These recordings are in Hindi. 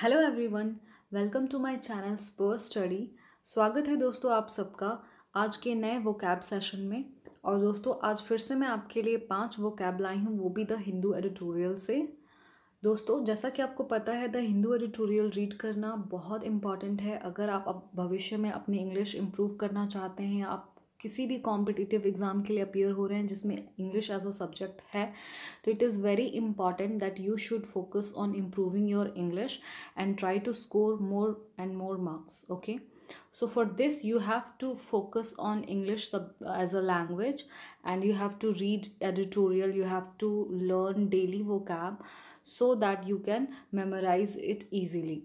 hello everyone welcome to my channel spore study स्वागत है दोस्तों आप सबका आज के नए वो कैब सेशन में और दोस्तों आज फिर से मैं आपके लिए पांच वो कैब लाई हूँ वो भी द हिंदू एडिटोरियल से दोस्तों जैसा कि आपको पता है द हिंदू एडिटोरियल रीड करना बहुत इम्पॉर्टेंट है अगर आप भविष्य में अपनी इंग्लिश इम्प्रूव करना चाहते हैं आप किसी भी कॉम्पिटिटिव एग्ज़ाम के लिए अपीयर हो रहे हैं जिसमें इंग्लिश एज अ सब्जेक्ट है तो it is very important that you should focus on improving your English and try to score more and more marks okay so for this you have to focus on English as a language and you have to read editorial you have to learn daily vocab so that you can memorise it easily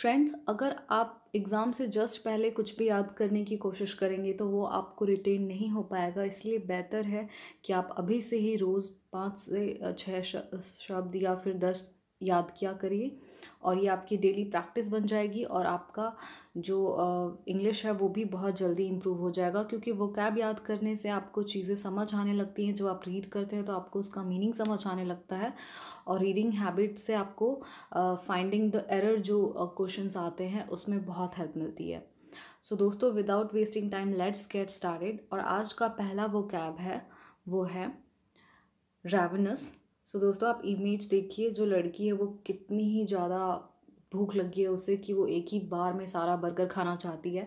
friends अगर आप एग्ज़ाम से जस्ट पहले कुछ भी याद करने की कोशिश करेंगे तो वो आपको रिटेन नहीं हो पाएगा इसलिए बेहतर है कि आप अभी से ही रोज़ पाँच से छः शब्द या फिर दस याद किया करिए और ये आपकी डेली प्रैक्टिस बन जाएगी और आपका जो इंग्लिश है वो भी बहुत जल्दी इम्प्रूव हो जाएगा क्योंकि वो कैब याद करने से आपको चीज़ें समझ आने लगती हैं जब आप रीड करते हैं तो आपको उसका मीनिंग समझ आने लगता है और रीडिंग हैबिट से आपको फाइंडिंग द एरर जो क्वेश्चंस uh, आते हैं उसमें बहुत हेल्प मिलती है सो so, दोस्तों without wasting time let's get started और आज का पहला वो कैब है वो है रेवनस सो so, दोस्तों आप इमेज देखिए जो लड़की है वो कितनी ही ज़्यादा भूख लगी है उसे कि वो एक ही बार में सारा बर्गर खाना चाहती है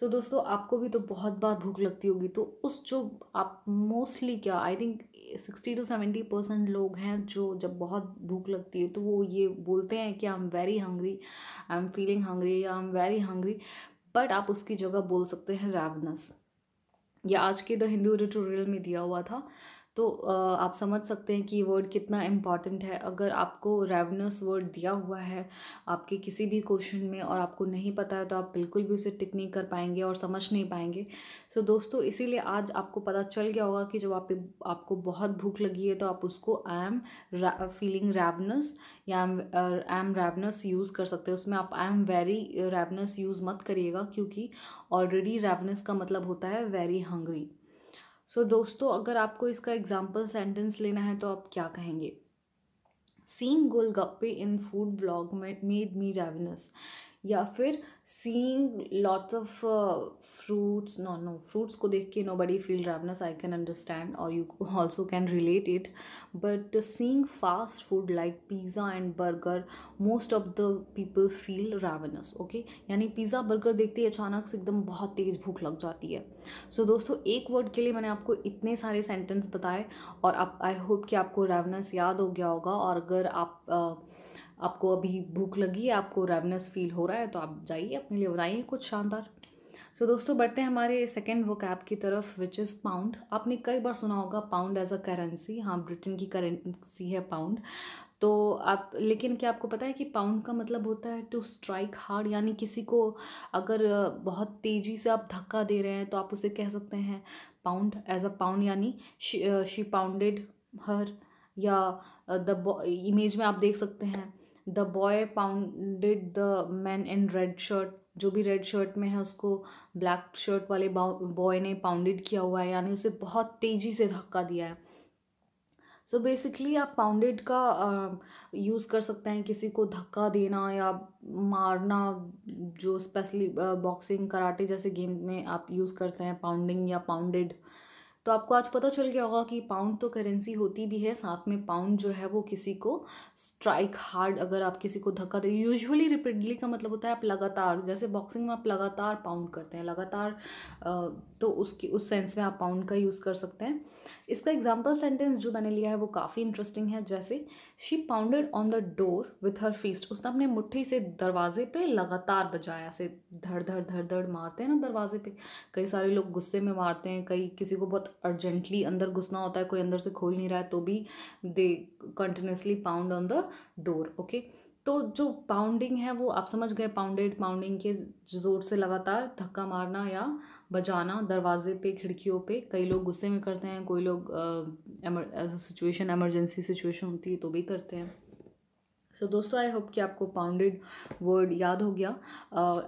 सो so, दोस्तों आपको भी तो बहुत बार भूख लगती होगी तो उस जो आप मोस्टली क्या I think sixty to seventy percent लोग हैं जो जब बहुत भूख लगती है तो वो ये बोलते हैं कि I am very hungry I am feeling hungry I am very hungry but आप उसकी जगह बोल सकते हैं रैवनस ये आज के द हिंदू ट्यूटोरियल में दिया हुआ था तो आप समझ सकते हैं कि वर्ड कितना इम्पॉर्टेंट है अगर आपको रेवनस वर्ड दिया हुआ है आपके किसी भी क्वेश्चन में और आपको नहीं पता है तो आप बिल्कुल भी उसे टिक नहीं कर पाएंगे और समझ नहीं पाएंगे सो दोस्तों इसीलिए आज आपको पता चल गया होगा कि जब आप आपको बहुत भूख लगी है तो आप उसको आई एम फीलिंग रेवनस या आई एम रेवनस यूज़ कर सकते हैं उसमें आप I am very ravenous use मत करिएगा क्योंकि ऑलरेडी रेवनस का मतलब होता है वेरी हंग्री सो so, दोस्तों अगर आपको इसका एग्जाम्पल सेंटेंस लेना है तो आप क्या कहेंगे seen golgappe in food blog made me ravenous या फिर seeing lots of fruits no no fruits को देख के nobody feel ravenous I can understand और you also can relate it but seeing fast food like pizza and burger most of the people feel ravenous okay यानी पिज़्ज़ा बर्गर देखते ही अचानक से एकदम बहुत तेज़ भूख लग जाती है सो so, दोस्तों एक वर्ड के लिए मैंने आपको इतने सारे सेंटेंस बताए और आप आई होप कि आपको रेवनस याद हो गया होगा और अगर आप uh, आपको अभी भूख लगी है आपको रेवनस फील हो रहा है तो आप जाइए अपने लिए बनाइए कुछ शानदार सो so, दोस्तों बढ़ते हैं हमारे सेकेंड वो कैप की तरफ विच इज़ पाउंड आपने कई बार सुना होगा पाउंड एज अ करेंसी हाँ ब्रिटेन की करेंसी है पाउंड तो आप लेकिन क्या आपको पता है कि पाउंड का मतलब होता है टू स्ट्राइक हार्ड यानी किसी को अगर बहुत तेज़ी से आप धक्का दे रहे हैं तो आप उसे कह सकते हैं पाउंड एज अ पाउंड यानी शी पाउंडेड हर या द इमेज में आप देख सकते हैं the boy pounded the man in red shirt जो भी रेड शर्ट में है उसको ब्लैक शर्ट वाले बॉय ने पाउंडेड किया हुआ है यानी उसे बहुत तेज़ी से धक्का दिया है सो so बेसिकली आप पाउंडेड का यूज़ कर सकते हैं किसी को धक्का देना या मारना जो स्पेशली बॉक्सिंग कराटे जैसे गेम में आप यूज़ करते हैं पाउंडिंग या पाउंडेड तो आपको आज पता चल गया होगा कि पाउंड तो करेंसी होती भी है साथ में पाउंड जो है वो किसी को स्ट्राइक हार्ड अगर आप किसी को धक्का दे यूजुअली रिपीटली का मतलब होता है आप लगातार जैसे बॉक्सिंग में आप लगातार पाउंड करते हैं लगातार तो उसकी उस सेंस में आप पाउंड का यूज़ कर सकते हैं इसका एग्जाम्पल सेंटेंस जो मैंने लिया है वो काफ़ी इंटरेस्टिंग है जैसे she pounded on the door with her fist उसने अपने मुट्ठी से दरवाजे पर लगातार बजाया से धड़ धड़ धड़ धड़ मारते हैं ना दरवाजे पर कई सारे लोग गुस्से में मारते हैं कई किसी को बहुत अर्जेंटली अंदर घुसना होता है कोई अंदर से खोल नहीं रहा है तो भी they continuously pound on the door okay तो जो पाउंडिंग है वो आप समझ गए पाउंडेड पाउंडिंग के ज़ोर से लगातार धक्का मारना या बजाना दरवाजे पे खिड़कियों पे कई लोग गुस्से में करते हैं कोई लोग as a situation emergency situation होती है तो भी करते हैं सो so, दोस्तों आई होप कि आपको पाउंडेड वर्ड याद हो गया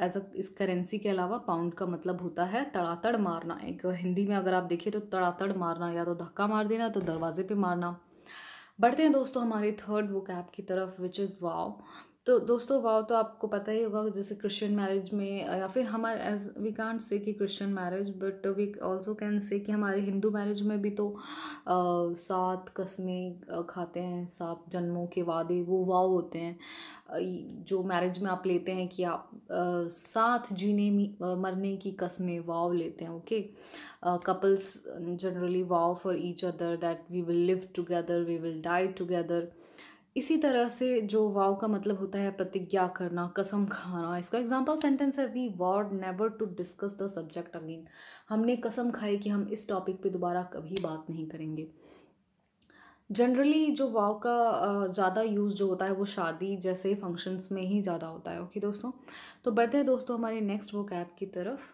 एज uh, अ इस करेंसी के अलावा पाउंड का मतलब होता है तड़ातड़ मारना एक हिंदी में अगर आप देखें तो तड़ातड़ मारना या तो धक्का मार देना तो दरवाजे पे मारना बढ़ते हैं दोस्तों हमारे थर्ड वो कैप की तरफ विच इज़ वाव तो दोस्तों वाव तो आपको पता ही होगा जैसे क्रिश्चियन मैरिज में या फिर हमारे एज वी कांट से कि Christian marriage but we also can say कि हमारे हिंदू मैरिज में भी तो सात कस्में खाते हैं सात जन्मों के वादे वो वाव होते हैं जो मैरिज में आप लेते हैं कि आप साथ जीने मरने की कस्में वाव लेते हैं okay couples generally vow for each other that we will live together we will die together इसी तरह से जो वाव का मतलब होता है प्रतिज्ञा करना कसम खाना इसका एग्जांपल सेंटेंस है we vowed never to discuss the subject again हमने कसम खाई कि हम इस टॉपिक पे दोबारा कभी बात नहीं करेंगे जनरली जो वाव का ज़्यादा यूज़ जो होता है वो शादी जैसे फंक्शंस में ही ज़्यादा होता है ओके दोस्तों तो बढ़ते हैं दोस्तों हमारे नेक्स्ट वो कैब की तरफ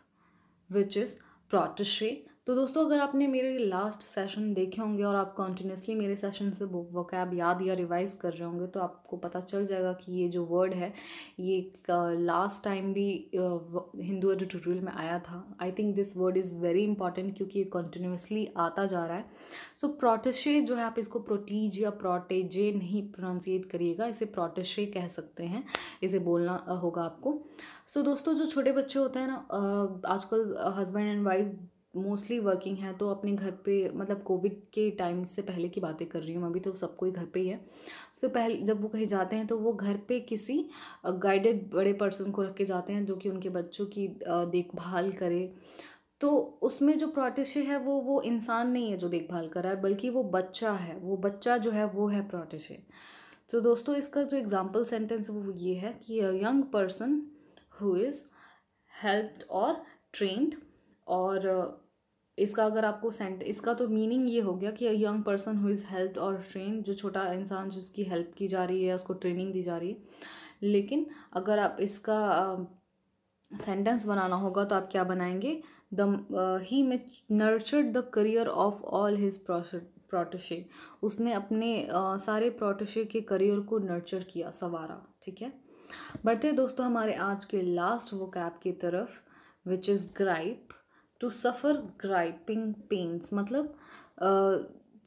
विच इज़ प्रोटिशे तो दोस्तों अगर आपने मेरे लास्ट सेशन देखे होंगे और आप कॉन्टीन्यूसली मेरे सेशन से वोकैब याद या रिवाइज कर रहे होंगे तो आपको पता चल जाएगा कि ये जो वर्ड है ये लास्ट टाइम भी हिंदू एडिटोरियल में आया था I think this word is very important क्योंकि ये कॉन्टीन्यूसली आता जा रहा है सो so, प्रोटेशे जो है आप इसको प्रोटीज या प्रोटेजे नहीं प्रोनाउंसिएट करिएगा इसे प्रोटेशे कह सकते हैं इसे बोलना होगा आपको सो so, दोस्तों जो छोटे बच्चे होते हैं ना आजकल husband and wife mostly working है तो अपने घर पे मतलब कोविड के टाइम से पहले की बातें कर रही हूँ अभी तो सब कोई घर पे ही है उससे तो पहले जब वो कहीं जाते हैं तो वो घर पे किसी गाइडेड बड़े पर्सन को रख के जाते हैं जो कि उनके बच्चों की देखभाल करे तो उसमें जो प्रोटेशे है वो वो इंसान नहीं है जो देखभाल कर रहा है बल्कि वो बच्चा है वो बच्चा जो है वो है प्रोटेशे तो दोस्तों इसका जो एग्ज़ाम्पल सेंटेंस वो ये है कि a young person who is helped और ट्रेंड और इसका अगर आपको सेंट इसका तो मीनिंग ये हो गया कि young person who is help और ट्रेन जो छोटा इंसान जिसकी हेल्प की जा रही है उसको ट्रेनिंग दी जा रही है लेकिन अगर आप इसका सेंटेंस uh, बनाना होगा तो आप क्या बनाएंगे the he may nurtured the career of all his protégés उसने अपने uh, सारे प्रोटेशे के करियर को नर्चर किया सवारा ठीक है बढ़ते दोस्तों हमारे आज के लास्ट वो कैप की तरफ which is gripe to suffer griping pains मतलब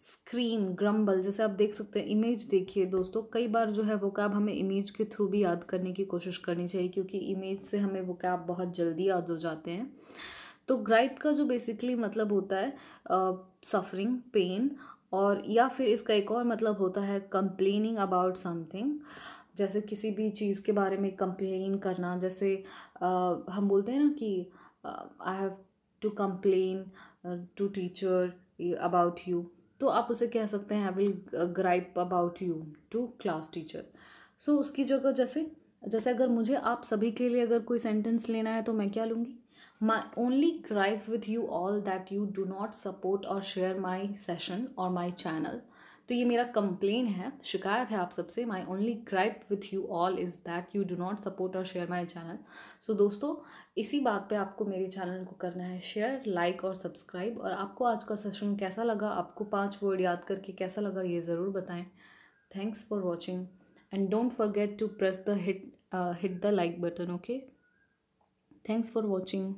स्क्रीम ग्रम्बल जैसे आप देख सकते हैं इमेज देखिए दोस्तों कई बार जो है वो कैब हमें इमेज के थ्रू भी याद करने की कोशिश करनी चाहिए क्योंकि इमेज से हमें वो कैब बहुत जल्दी याद हो जाते हैं तो ग्राइप का जो बेसिकली मतलब होता है सफरिंग uh, पेन और या फिर इसका एक और मतलब होता है कंप्लेनिंग अबाउट समथिंग जैसे किसी भी चीज़ के बारे में कंप्लेन करना जैसे uh, हम बोलते हैं ना कि I have to complain to teacher about you तो आप उसे कह सकते हैं I will gripe about you to class teacher so उसकी जगह जैसे जैसे अगर मुझे आप सभी के लिए अगर कोई सेंटेंस लेना है तो मैं क्या लूँगी my only gripe with you all that you do not support और शेयर माई सेशन और माई चैनल तो ये मेरा कंप्लेन है शिकायत है आप सबसे my only gripe with you all is that you do not support और शेयर माई चैनल सो दोस्तों इसी बात पे आपको मेरे चैनल को करना है शेयर लाइक और सब्सक्राइब और आपको आज का सेशन कैसा लगा आपको पाँच वर्ड याद करके कैसा लगा ये ज़रूर बताएं thanks for watching and don't forget to press the hit hit the like button okay thanks for watching